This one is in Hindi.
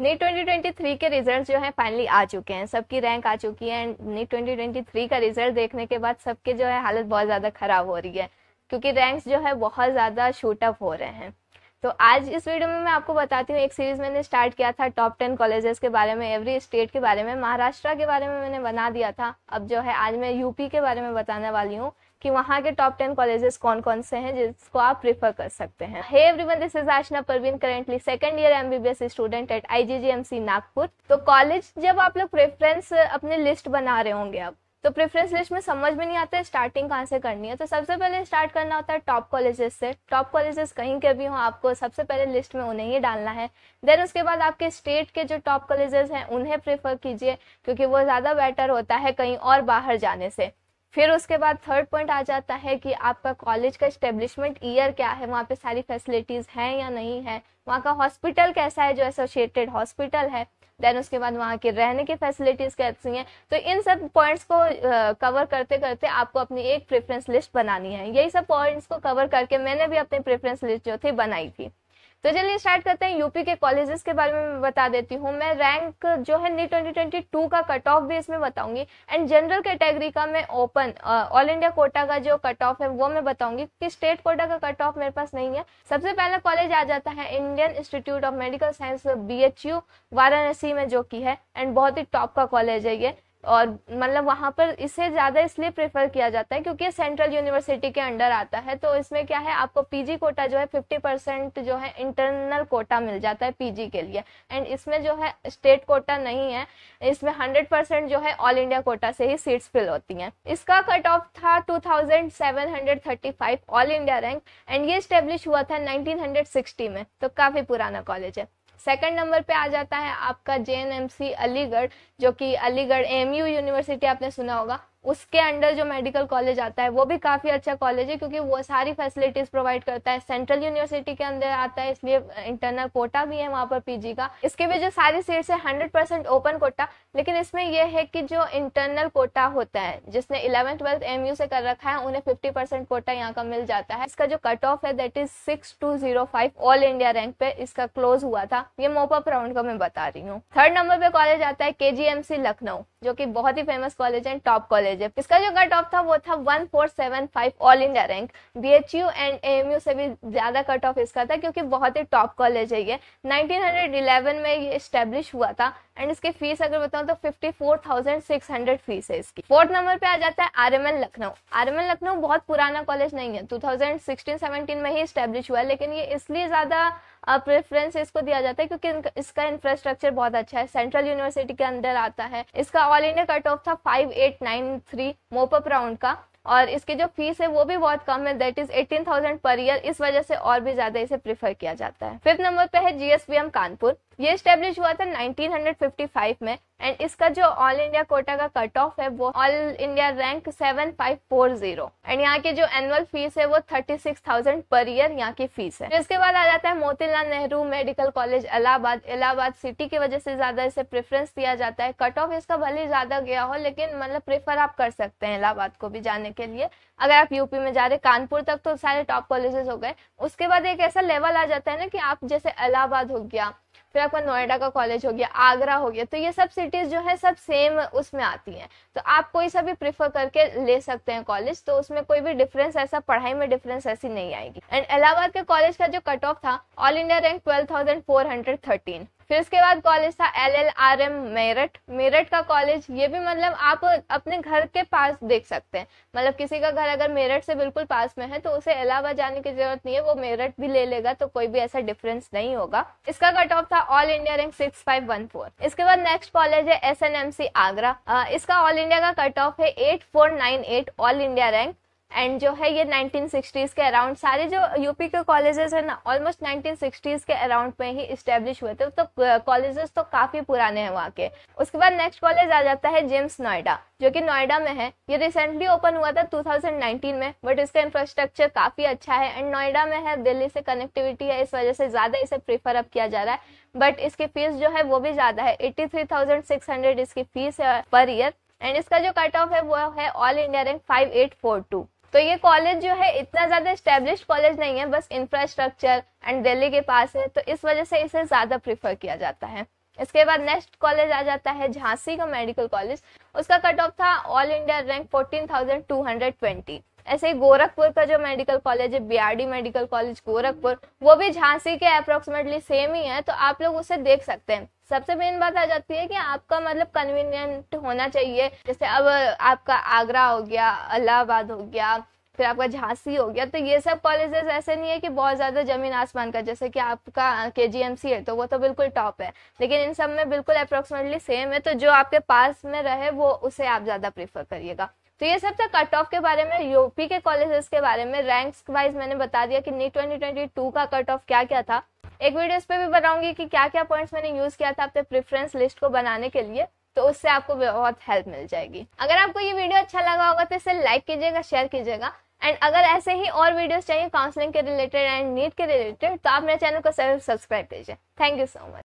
नीट 2023 के रिजल्ट जो है फाइनली आ चुके हैं सबकी रैंक आ चुकी है एंड नीट 2023 का रिजल्ट देखने के बाद सबके जो है हालत बहुत ज़्यादा खराब हो रही है क्योंकि रैंक्स जो है बहुत ज़्यादा शूट अप हो रहे हैं तो आज इस वीडियो में मैं आपको बताती हूँ एक सीरीज मैंने स्टार्ट किया था टॉप टेन कॉलेजेस के बारे में एवरी स्टेट के बारे में महाराष्ट्र के बारे में मैंने बना दिया था अब जो है आज मैं यूपी के बारे में बताने वाली हूँ कि वहाँ के टॉप टेन कॉलेजेस कौन कौन से हैं जिसको आप प्रीफर कर सकते हैं hey everyone this is Aashna Parveen currently second year MBBS student at IGGMC Nagpur तो कॉलेज जब आप लोग प्रेफरेंस अपने लिस्ट बना रहे होंगे आप तो प्रेफरेंस लिस्ट में समझ में नहीं आता है स्टार्टिंग कहाँ से करनी है तो सबसे पहले स्टार्ट करना होता है टॉप कॉलेजेस से टॉप कॉलेजेस कहीं के भी हों आपको सबसे पहले लिस्ट में उन्हें ही डालना है देन उसके बाद आपके स्टेट के जो टॉप कॉलेजेस हैं उन्हें प्रेफर कीजिए क्योंकि वो ज़्यादा बेटर होता है कहीं और बाहर जाने से फिर उसके बाद थर्ड पॉइंट आ जाता है कि आपका कॉलेज का स्टेब्लिशमेंट ईयर क्या है वहाँ पे सारी फैसिलिटीज़ हैं या नहीं है वहाँ का हॉस्पिटल कैसा है जो एसोसिएटेड हॉस्पिटल है देन उसके बाद वहाँ के रहने की फैसिलिटीज़ कैसी हैं तो इन सब पॉइंट्स को कवर uh, करते करते आपको अपनी एक प्रेफरेंस लिस्ट बनानी है यही सब पॉइंट्स को कवर करके मैंने भी अपनी प्रेफरेंस लिस्ट जो थी बनाई थी तो चलिए स्टार्ट करते हैं यूपी के कॉलेजेस के बारे में बता देती हूँ मैं रैंक जो है नीट ट्वेंटी ट्वेंटी टू का कट ऑफ भी इसमें बताऊंगी एंड जनरल कैटेगरी का मैं ओपन ऑल इंडिया कोटा का जो कट ऑफ है वो मैं बताऊंगी क्योंकि स्टेट कोटा का कट ऑफ मेरे पास नहीं है सबसे पहला कॉलेज आ जाता है Indian institute of medical science B Varanasi में जो की है एंड बहुत ही टॉप का कॉलेज है ये और मतलब वहाँ पर इसे ज़्यादा इसलिए प्रेफर किया जाता है क्योंकि सेंट्रल यूनिवर्सिटी के अंडर आता है तो इसमें क्या है आपको पीजी कोटा जो है फिफ्टी परसेंट जो है इंटरनल कोटा मिल जाता है पीजी के लिए एंड इसमें जो है स्टेट कोटा नहीं है इसमें हंड्रेड परसेंट जो है ऑल इंडिया कोटा से ही सीट्स फिल होती हैं इसका कट ऑफ था two thousand seven hundred thirty five all India rank and ये स्टेब्लिश हुआ था नाइनटीन हंड्रेड सिक्सटी में तो काफ़ी पुराना कॉलेज है सेकंड नंबर पे आ जाता है आपका जे अलीगढ़ जो कि अलीगढ़ एम यूनिवर्सिटी आपने सुना होगा उसके अंडर जो मेडिकल कॉलेज आता है वो भी काफ़ी अच्छा कॉलेज है क्योंकि वो सारी फैसिलिटीज़ प्रोवाइड करता है सेंट्रल यूनिवर्सिटी के अंदर आता है इसलिए इंटरनल कोटा भी है वहाँ पर पीजी का इसके भी जो सारी सीट है हंड्रेड परसेंट ओपन कोटा लेकिन इसमें यह है कि जो इंटरनल कोटा होता है जिसने इलेवन ट्वेल्थ एम से कर रखा है उन्हें फिफ्टी कोटा यहाँ का मिल जाता है इसका जो कट ऑफ है that is six two zero five all India rank पे इसका क्लोज हुआ था ये मोपअप राउंड का मैं बता रही हूँ थर्ड नंबर पे कॉलेज आता है के लखनऊ जो की बहुत ही फेमस कॉलेज है टॉप कॉलेज जबकि इसका जो कट ऑफ था वो था one four seven five all India rank B H U and A M U से भी ज़्यादा कट ऑफ इसका था क्योंकि बहुत ही टॉप कॉलेज है ये नाइनटीन हंड्रेड इलेवन में ये स्टेब्लिश हुआ था एंड इसकी फीस अगर बताऊँ तो fifty four thousand six hundred fees है इसकी फोर्थ नंबर पे आ जाता है R M L Lucknow R M L Lucknow बहुत पुराना कॉलेज नहीं है टू थाउजेंड सिक्सटीन सेवनटीन में ही स्टेब्लिश हुआ है लेकिन ये इसलिए ज़्यादा प्रेफरेंस इसको दिया जाता है क्योंकि इसका इंफ्रास्ट्रक्चर बहुत अच्छा है सेंट्रल यूनिवर्सिटी के अंदर आता है इसका ऑल इंडिया कट ऑफ था five eight nine three mop up round का और इसकी जो फीस है वो भी बहुत कम है that is eighteen thousand per year इस वजह से और भी ज्यादा इसे प्रीफर किया जाता है फिफ्थ नंबर पे है जीएसबीएम कानपुर ये स्टेब्लिश हुआ था 1955 में एंड इसका जो ऑल इंडिया कोटा का कट ऑफ है वो ऑल इंडिया रैंक 7540 एंड यहाँ के जो एनुअल फीस है वो 36,000 पर ईयर यहाँ की फीस है इसके बाद आ जाता है Motilal Nehru medical college Allahabad Allahabad city की वजह से ज्यादा इसे प्रेफरेंस दिया जाता है कट ऑफ इसका भले ज्यादा गया हो लेकिन मतलब प्रेफर आप कर सकते हैं इलाहाबाद को भी जाने के लिए अगर आप यूपी में जा रहे कानपुर तक तो सारे टॉप कॉलेजेस हो गए उसके बाद एक ऐसा लेवल आ जाता है ना कि आप जैसे इलाहाबाद हो गया फिर आपका नोएडा का कॉलेज हो गया आगरा हो गया तो ये सब सिटीज़ जो है सब सेम उसमें आती हैं तो आप कोई सा भी प्रिफर करके ले सकते हैं कॉलेज तो उसमें कोई भी डिफरेंस ऐसा पढ़ाई में डिफरेंस ऐसी नहीं आएगी एंड इलाहाबाद के कॉलेज का जो कट ऑफ था ऑल इंडिया रैंक ट्वेल्व फिर इसके बाद कॉलेज था L L R M Meerut Meerut का कॉलेज ये भी मतलब आप अपने घर के पास देख सकते हैं मतलब किसी का घर अगर मेरठ से बिल्कुल पास में है तो उसे इलाहाबाद जाने की जरूरत नहीं है वो मेरठ भी ले लेगा तो कोई भी ऐसा डिफरेंस नहीं होगा इसका कट ऑफ था all India rank six five one four इसके बाद नेक्स्ट कॉलेज है S N M C Agra इसका ऑल इंडिया का कट ऑफ है eight four nine eight all India rank and जो है ये 1960s के अराउंड सारे जो यूपी के कॉलेजेस हैं ना ऑलमोस्ट 1960s के अराउंड में ही इस्टेब्लिश हुए थे तो कॉलेजेस तो काफ़ी पुराने हैं वहाँ के उसके बाद नेक्स्ट कॉलेज आ जाता है जेम्स नोएडा जो कि नोएडा में है ये रिसेंटली ओपन हुआ था 2019 में बट इसका इंफ्रास्ट्रक्चर काफ़ी अच्छा है एंड नोएडा में है दिल्ली से कनेक्टिविटी है इस वजह से ज़्यादा इसे प्रीफर अप किया जा रहा है बट इसकी फीस जो है वो भी ज़्यादा है एट्टी इसकी फीस है पर ईयर एंड इसका जो कट ऑफ है वो है ऑल इंडिया रैंक फाइव तो ये कॉलेज जो है इतना ज़्यादा स्टेब्लिश कॉलेज नहीं है बस इंफ्रास्ट्रक्चर एंड दिल्ली के पास है तो इस वजह से इसे ज़्यादा प्रीफर किया जाता है इसके बाद नेक्स्ट कॉलेज आ जाता है झांसी का मेडिकल कॉलेज उसका कट ऑफ था ऑल इंडिया रैंक ट्वेंटी ऐसे ही गोरखपुर का जो मेडिकल कॉलेज है बीआरडी मेडिकल कॉलेज गोरखपुर वो भी झांसी के अप्रोक्सीमेटली सेम ही है तो आप लोग उसे देख सकते हैं सबसे मेन बात आ जाती है कि आपका मतलब कन्वीनियंट होना चाहिए जैसे अब आपका आगरा हो गया अलाहाबाद हो गया फिर आपका झांसी हो गया तो ये सब कॉलेजेस ऐसे नहीं है कि बहुत ज़्यादा जमीन आसमान का जैसे कि आपका के है तो वो तो बिल्कुल टॉप है लेकिन इन सब में बिल्कुल अप्रोक्सीमेटली सेम है तो जो आपके पास में रहे वो उसे आप ज़्यादा प्रीफर करिएगा तो ये सब था कट ऑफ के बारे में यूपी के कॉलेजेस के बारे में रैंक्स वाइज मैंने बता दिया कि नीट 2022 का कट ऑफ क्या क्या था एक वीडियो इस पर भी बताऊंगी कि क्या क्या पॉइंट्स मैंने यूज किया था अपने प्रेफरेंस लिस्ट को बनाने के लिए तो उससे आपको बहुत हेल्प मिल जाएगी अगर आपको ये वीडियो अच्छा लगा होगा तो इसे लाइक कीजिएगा शेयर कीजिएगा एंड अगर ऐसे ही और वीडियोज चाहिए काउंसलिंग के रिलेटेड एंड नीट के रिलेटेड तो आप मेरे चैनल को सब्सक्राइब कीजिए थैंक यू सो मच